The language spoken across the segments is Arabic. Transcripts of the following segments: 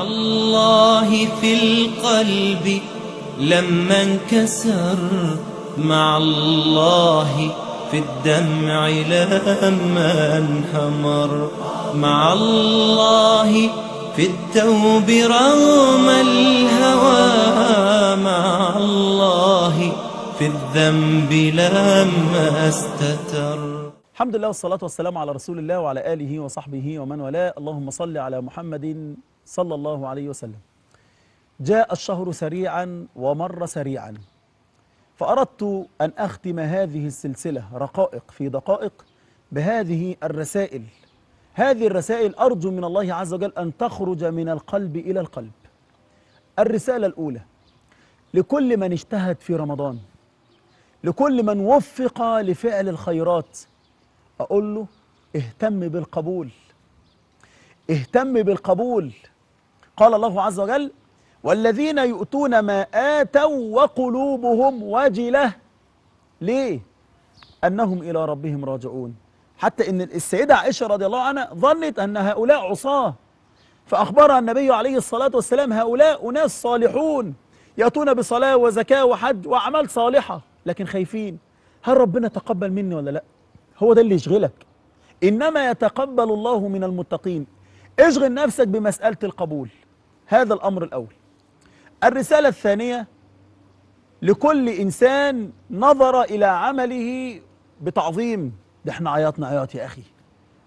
مع الله في القلب لما انكسر مع الله في الدمع لما انحمر مع الله في التوب رغم الهوى مع الله في الذنب لما استتر الحمد لله والصلاة والسلام على رسول الله وعلى آله وصحبه ومن والاه اللهم صل على محمد صلى الله عليه وسلم جاء الشهر سريعا ومر سريعا فأردت أن أختم هذه السلسلة رقائق في دقائق بهذه الرسائل هذه الرسائل أرجو من الله عز وجل أن تخرج من القلب إلى القلب الرسالة الأولى لكل من اجتهد في رمضان لكل من وفق لفعل الخيرات أقول له اهتم بالقبول اهتم بالقبول قال الله عز وجل والذين يؤتون ما آتوا وقلوبهم وجلة ليه؟ أنهم إلى ربهم راجعون حتى إن السيدة عائشة رضي الله عنها ظنت أن هؤلاء عصاه فأخبرها النبي عليه الصلاة والسلام هؤلاء أناس صالحون يأتون بصلاة وزكاة وحج وأعمال صالحة لكن خايفين هل ربنا تقبل مني ولا لا؟ هو ده اللي يشغلك إنما يتقبل الله من المتقين اشغل نفسك بمسألة القبول هذا الأمر الأول الرسالة الثانية لكل إنسان نظر إلى عمله بتعظيم ده احنا عيطنا عياط يا أخي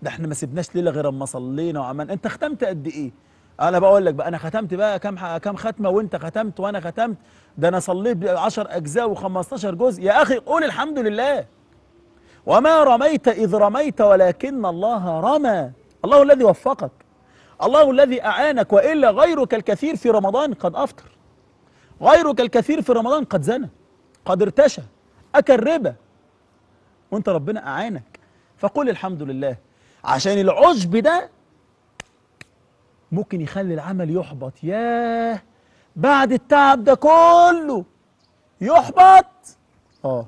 ده احنا ما سبناش ليلة غير أما صلينا وعملنا أنت ختمت قد إيه؟ أنا بقول لك بقى أنا ختمت بقى كام كام ختمة وأنت ختمت وأنا ختمت ده أنا صليت 10 أجزاء و15 جزء يا أخي قول الحمد لله وما رميت إذ رميت ولكن الله رمى الله الذي وفقك الله الذي أعانك وإلا غيرك الكثير في رمضان قد أفطر غيرك الكثير في رمضان قد زنى قد ارتشى أكل ربا وانت ربنا أعانك فقل الحمد لله عشان العجب ده ممكن يخلي العمل يحبط ياه بعد التعب ده كله يحبط اه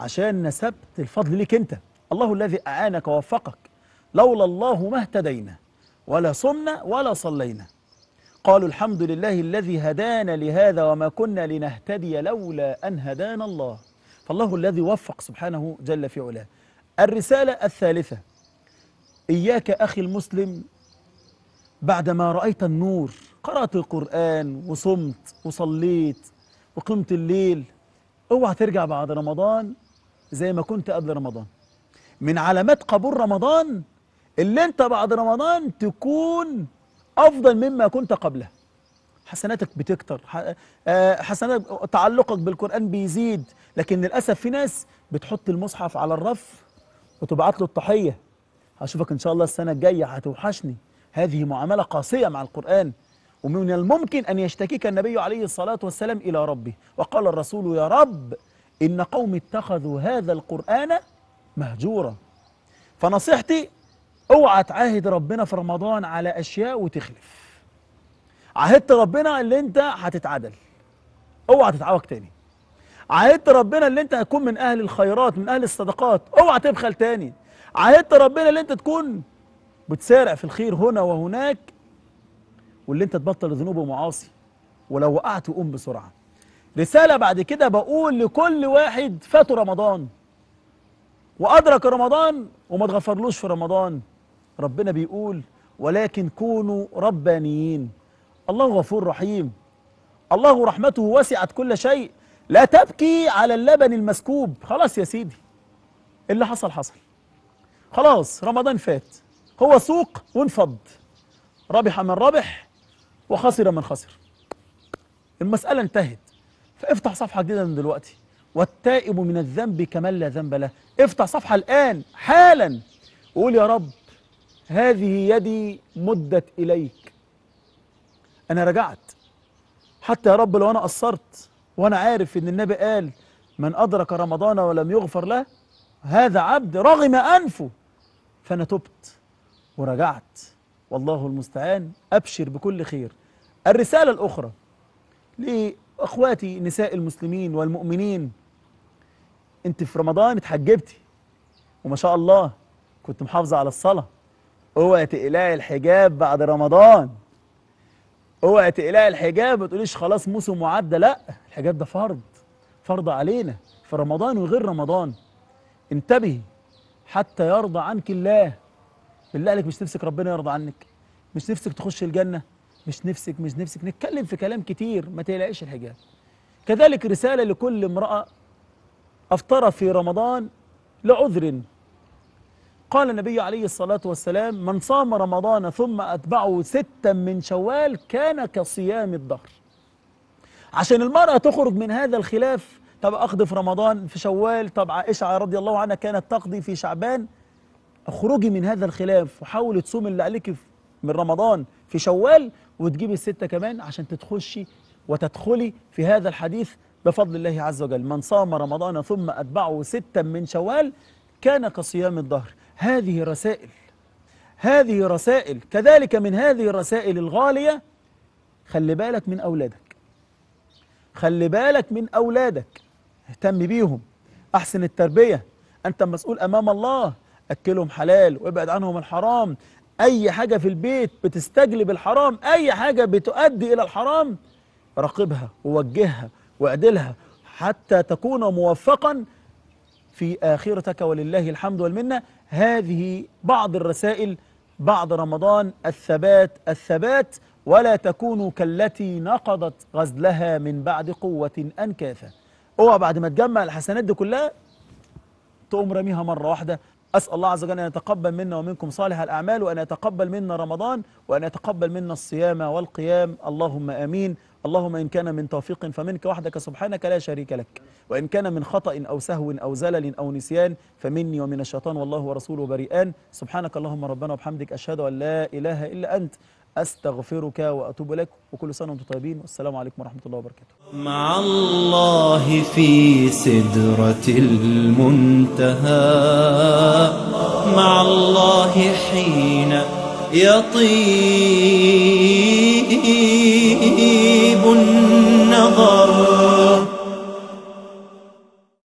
عشان نسبت الفضل ليك انت الله الذي اعانك ووفقك لولا الله ما اهتدينا ولا صمنا ولا صلينا قالوا الحمد لله الذي هدانا لهذا وما كنا لنهتدي لولا أن هدانا الله فالله الذي وفق سبحانه جل في علاه الرسالة الثالثة إياك أخي المسلم بعدما رأيت النور قرأت القرآن وصمت وصليت وقمت الليل اوعى ترجع بعد رمضان زي ما كنت قبل رمضان من علامات قبول رمضان اللي انت بعد رمضان تكون افضل مما كنت قبله حسناتك بتكتر آه، حسنات تعلقك بالقرآن بيزيد لكن للأسف في ناس بتحط المصحف على الرف وتبعت له الضحية هشوفك إن شاء الله السنة الجاية هتوحشني هذه معاملة قاسية مع القرآن ومن الممكن أن يشتكيك النبي عليه الصلاة والسلام إلى ربه وقال الرسول يا رب إن قوم اتخذوا هذا القرآن مهجورا فنصيحتي اوعى تعاهد ربنا في رمضان على اشياء وتخلف عاهدت ربنا اللي انت هتتعدل اوعى تتعوج تاني عاهدت ربنا اللي انت هتكون من اهل الخيرات من اهل الصدقات اوعى تبخل تاني عاهدت ربنا اللي انت تكون بتسارع في الخير هنا وهناك واللي انت تبطل ذنوب ومعاصي ولو وقعت قوم بسرعه رساله بعد كده بقول لكل واحد فاتوا رمضان وادرك رمضان وما تغفرلوش في رمضان ربنا بيقول ولكن كونوا ربانيين الله غفور رحيم الله رحمته وسعت كل شيء لا تبكي على اللبن المسكوب خلاص يا سيدي اللي حصل حصل خلاص رمضان فات هو سوق وانفض ربح من ربح وخسر من خسر المسألة انتهت فافتح صفحة جديدة من دلوقتي والتائب من الذنب كمن لا ذنب له افتح صفحة الآن حالا وقول يا رب هذه يدي مدت إليك أنا رجعت حتى يا رب لو أنا قصرت وأنا عارف إن النبي قال من أدرك رمضان ولم يغفر له هذا عبد رغم أنفه فأنا تبت ورجعت والله المستعان أبشر بكل خير الرسالة الأخرى لأخواتي نساء المسلمين والمؤمنين أنت في رمضان اتحجبتي وما شاء الله كنت محافظة على الصلاة اوعى تقلعي الحجاب بعد رمضان اوعى تقلعي الحجاب ما تقوليش خلاص موسم وعدى لا الحجاب ده فرض فرض علينا في رمضان وغير رمضان انتبهي حتى يرضى عنك الله بالله عليك مش نفسك ربنا يرضى عنك مش نفسك تخش الجنه مش نفسك مش نفسك نتكلم في كلام كتير ما تقلقيش الحجاب كذلك رساله لكل امراه افطر في رمضان لعذر قال النبي عليه الصلاة والسلام من صام رمضان ثم أتبعه ستا من شوال كان كصيام الدهر عشان المرأة تخرج من هذا الخلاف طب أقضي في رمضان في شوال طب عائشة رضي الله عنها كانت تقضي في شعبان اخرجي من هذا الخلاف وحاولي تصومي اللي عليك من رمضان في شوال وتجيبي الستة كمان عشان تتخشي وتدخلي في هذا الحديث بفضل الله عز وجل من صام رمضان ثم أتبعه ستا من شوال كان كصيام الدهر هذه رسائل هذه رسائل كذلك من هذه الرسائل الغالية خلي بالك من أولادك خلي بالك من أولادك اهتم بيهم أحسن التربية أنت مسؤول أمام الله أكلهم حلال وابعد عنهم الحرام أي حاجة في البيت بتستجلب الحرام أي حاجة بتؤدي إلى الحرام راقبها ووجهها واعدلها حتى تكون موفقا في آخرتك ولله الحمد والمنة هذه بعض الرسائل بعد رمضان الثبات الثبات ولا تكونوا كالتي نقضت غزلها من بعد قوة أنكاثا اوعى بعد ما تجمع الحسنات دي كلها تقوم راميها مرة واحدة أسأل الله عز وجل أن يتقبل منا ومنكم صالح الأعمال وأن يتقبل منا رمضان وأن يتقبل منا الصيام والقيام اللهم آمين اللهم إن كان من توفيق فمنك وحدك سبحانك لا شريك لك وإن كان من خطأ أو سهو أو زلل أو نسيان فمني ومن الشيطان والله ورسوله بريئان سبحانك اللهم ربنا وبحمدك أشهد أن لا إله إلا أنت أستغفرك وأتوب لك وكل سنة وانتم طيبين والسلام عليكم ورحمة الله وبركاته مع الله في سدرة المنتهى مع الله حين يطيب النظر